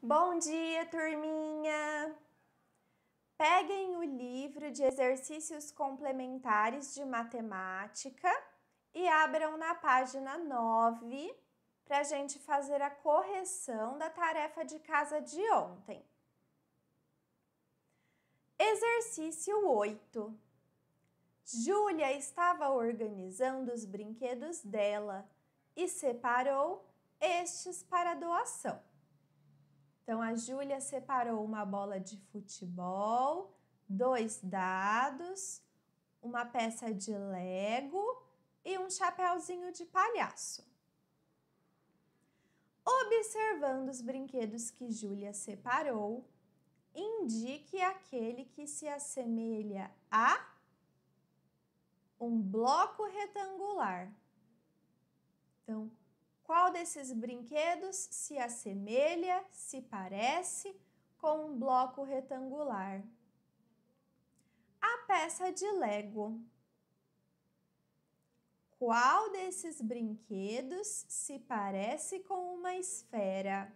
Bom dia, turminha! Peguem o livro de exercícios complementares de matemática e abram na página 9 para a gente fazer a correção da tarefa de casa de ontem. Exercício 8. Júlia estava organizando os brinquedos dela e separou estes para doação. Então a Júlia separou uma bola de futebol, dois dados, uma peça de lego e um chapéuzinho de palhaço. Observando os brinquedos que Júlia separou, indique aquele que se assemelha a um bloco retangular. Então, qual desses brinquedos se assemelha, se parece com um bloco retangular? A peça de Lego. Qual desses brinquedos se parece com uma esfera?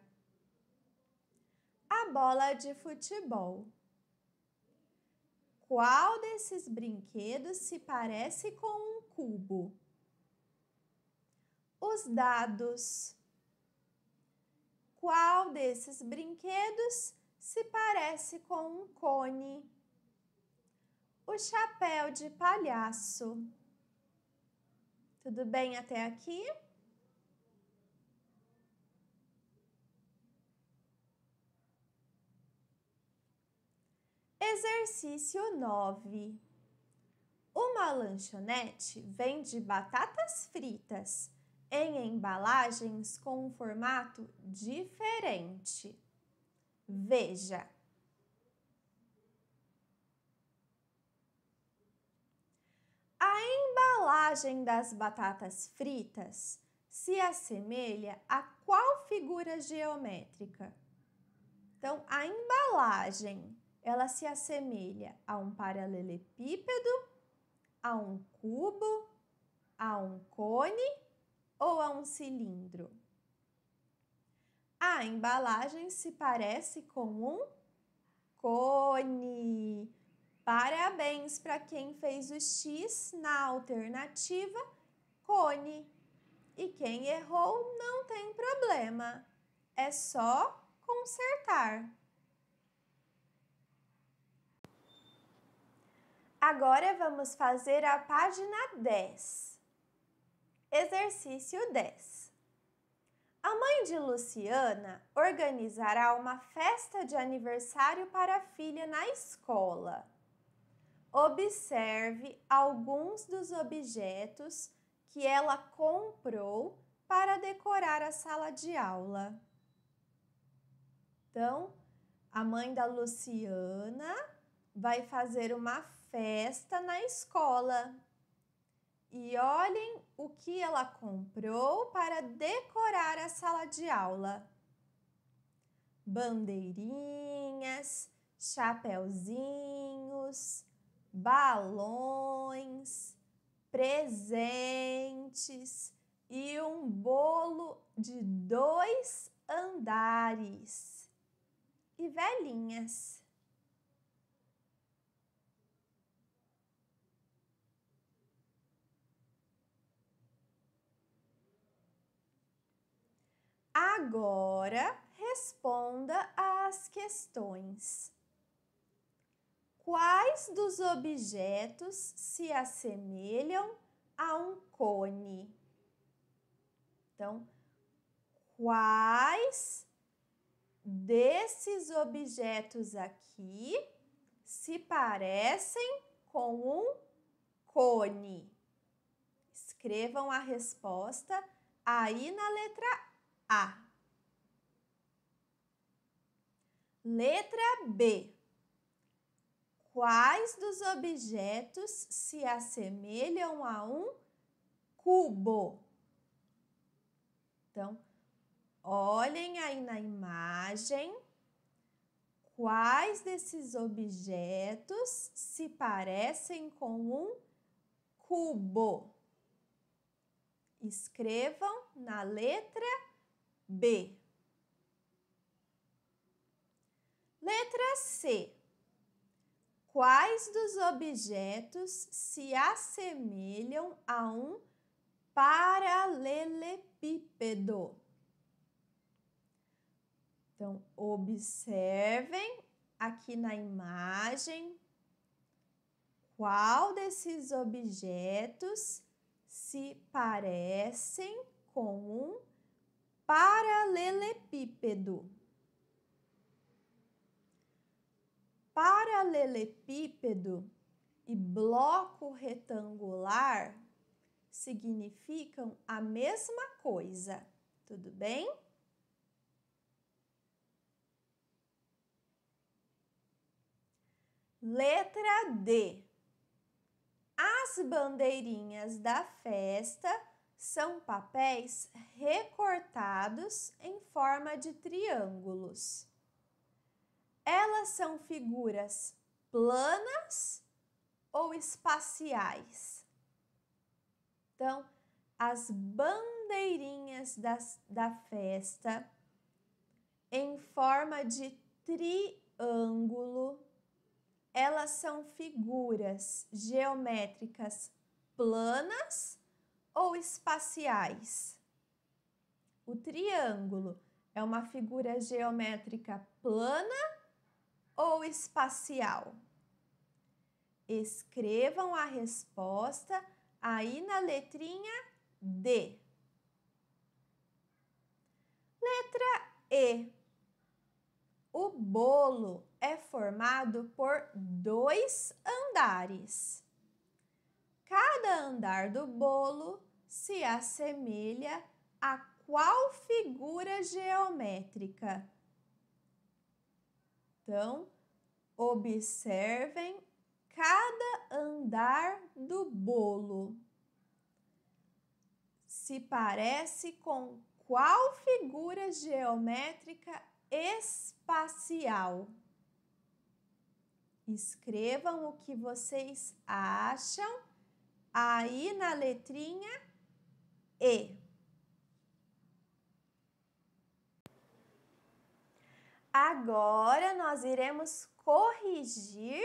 A bola de futebol. Qual desses brinquedos se parece com um cubo? os dados. Qual desses brinquedos se parece com um cone? O chapéu de palhaço. Tudo bem até aqui? Exercício 9. Uma lanchonete vende batatas fritas em embalagens com um formato diferente. Veja. A embalagem das batatas fritas se assemelha a qual figura geométrica? Então, a embalagem, ela se assemelha a um paralelepípedo, a um cubo, a um cone ou a um cilindro? A embalagem se parece com um cone. Parabéns para quem fez o X na alternativa cone. E quem errou não tem problema, é só consertar. Agora vamos fazer a página 10. Exercício 10. A mãe de Luciana organizará uma festa de aniversário para a filha na escola. Observe alguns dos objetos que ela comprou para decorar a sala de aula. Então, a mãe da Luciana vai fazer uma festa na escola e olhem o que ela comprou para decorar a sala de aula: bandeirinhas, chapéuzinhos, balões, presentes e um bolo de dois andares e velhinhas. Agora responda às questões. Quais dos objetos se assemelham a um cone? Então, quais desses objetos aqui se parecem com um cone? Escrevam a resposta aí na letra a. Letra B. Quais dos objetos se assemelham a um cubo? Então, olhem aí na imagem quais desses objetos se parecem com um cubo. Escrevam na letra B. Letra C. Quais dos objetos se assemelham a um paralelepípedo? Então, observem aqui na imagem qual desses objetos se parecem com um paralelepípedo. Paralelepípedo e bloco retangular significam a mesma coisa, tudo bem? Letra D. As bandeirinhas da festa são papéis recortados em forma de triângulos. Elas são figuras planas ou espaciais. Então, as bandeirinhas das, da festa em forma de triângulo, elas são figuras geométricas planas ou espaciais? O triângulo é uma figura geométrica plana ou espacial? Escrevam a resposta aí na letrinha D. Letra E. O bolo é formado por dois andares. Cada andar do bolo se assemelha a qual figura geométrica? Então, observem cada andar do bolo. Se parece com qual figura geométrica espacial? Escrevam o que vocês acham Aí na letrinha E. Agora nós iremos corrigir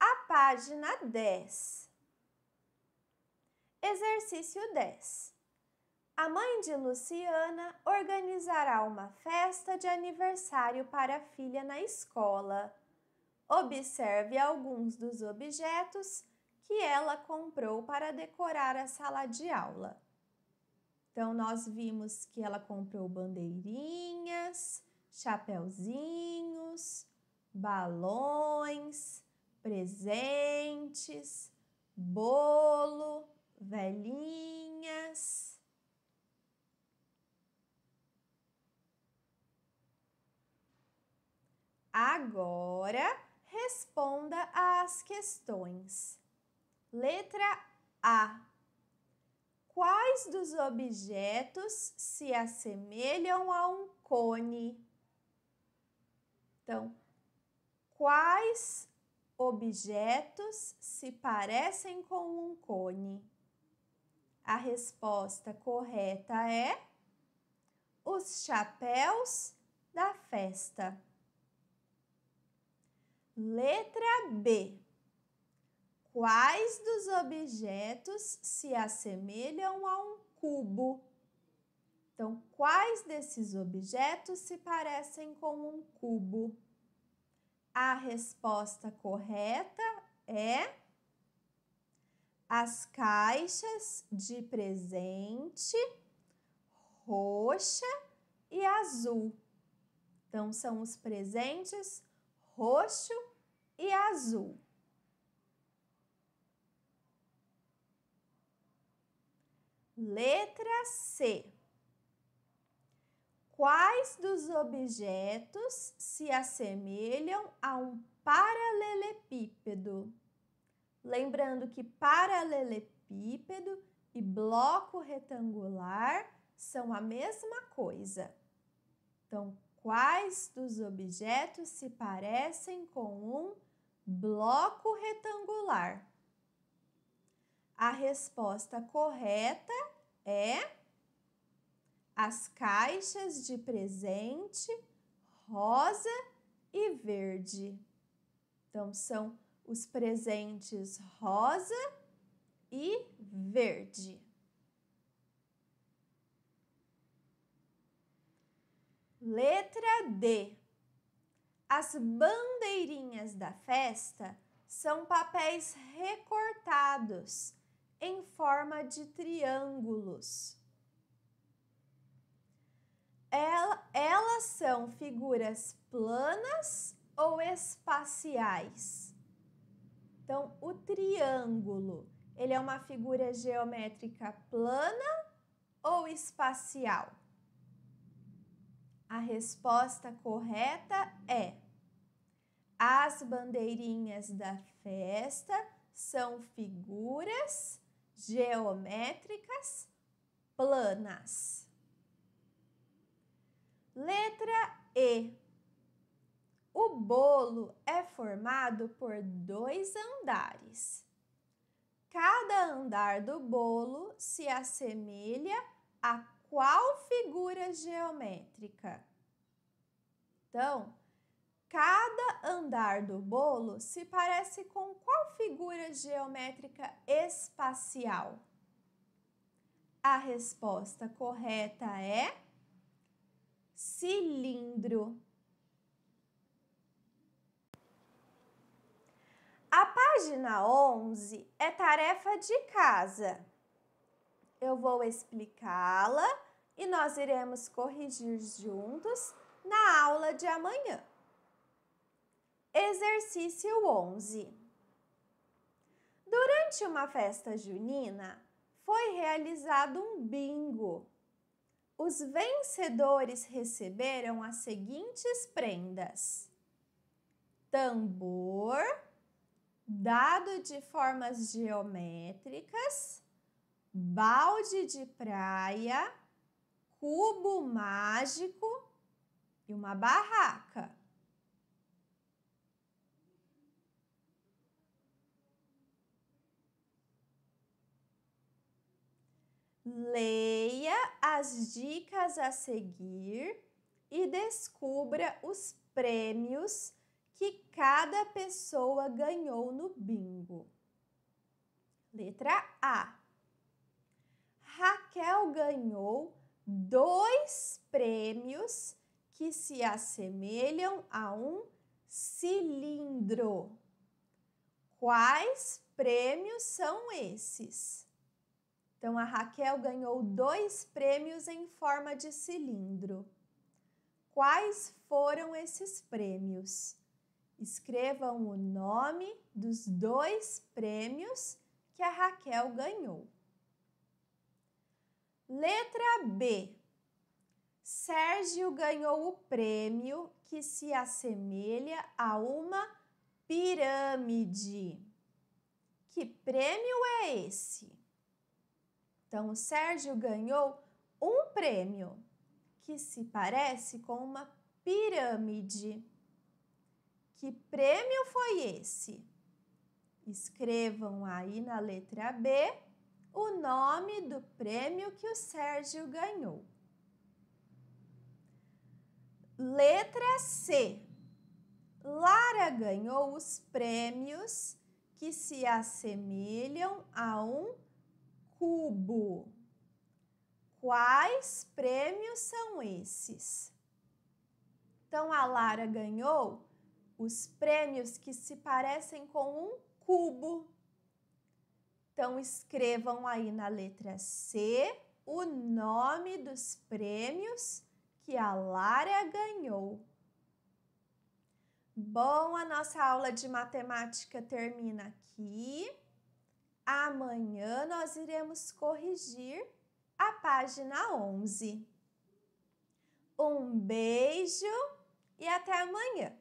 a página 10. Exercício 10. A mãe de Luciana organizará uma festa de aniversário para a filha na escola. Observe alguns dos objetos que ela comprou para decorar a sala de aula. Então, nós vimos que ela comprou bandeirinhas, chapéuzinhos, balões, presentes, bolo, velhinhas. Agora, responda às questões. Letra A. Quais dos objetos se assemelham a um cone? Então, quais objetos se parecem com um cone? A resposta correta é os chapéus da festa. Letra B. Quais dos objetos se assemelham a um cubo? Então, quais desses objetos se parecem com um cubo? A resposta correta é as caixas de presente roxa e azul. Então, são os presentes roxo e azul. Letra C. Quais dos objetos se assemelham a um paralelepípedo? Lembrando que paralelepípedo e bloco retangular são a mesma coisa. Então, quais dos objetos se parecem com um bloco retangular? A resposta correta é as caixas de presente rosa e verde. Então, são os presentes rosa e verde. Letra D. As bandeirinhas da festa são papéis recortados em forma de triângulos. Elas são figuras planas ou espaciais? Então, o triângulo, ele é uma figura geométrica plana ou espacial? A resposta correta é: as bandeirinhas da festa são figuras geométricas planas. Letra E. O bolo é formado por dois andares. Cada andar do bolo se assemelha a qual figura geométrica? Então, Cada andar do bolo se parece com qual figura geométrica espacial? A resposta correta é cilindro. A página 11 é tarefa de casa. Eu vou explicá-la e nós iremos corrigir juntos na aula de amanhã. Exercício 11. Durante uma festa junina, foi realizado um bingo. Os vencedores receberam as seguintes prendas: tambor, dado de formas geométricas, balde de praia, cubo mágico e uma barraca. Leia as dicas a seguir e descubra os prêmios que cada pessoa ganhou no bingo. Letra A. Raquel ganhou dois prêmios que se assemelham a um cilindro. Quais prêmios são esses? Então a Raquel ganhou dois prêmios em forma de cilindro. Quais foram esses prêmios? Escrevam o nome dos dois prêmios que a Raquel ganhou. Letra B. Sérgio ganhou o prêmio que se assemelha a uma pirâmide. Que prêmio é esse? Então, o Sérgio ganhou um prêmio que se parece com uma pirâmide. Que prêmio foi esse? Escrevam aí na letra B o nome do prêmio que o Sérgio ganhou. Letra C. Lara ganhou os prêmios que se assemelham a um cubo. Quais prêmios são esses? Então a Lara ganhou os prêmios que se parecem com um cubo. Então escrevam aí na letra C o nome dos prêmios que a Lara ganhou. Bom, a nossa aula de matemática termina aqui. Amanhã nós iremos corrigir a página 11. Um beijo e até amanhã!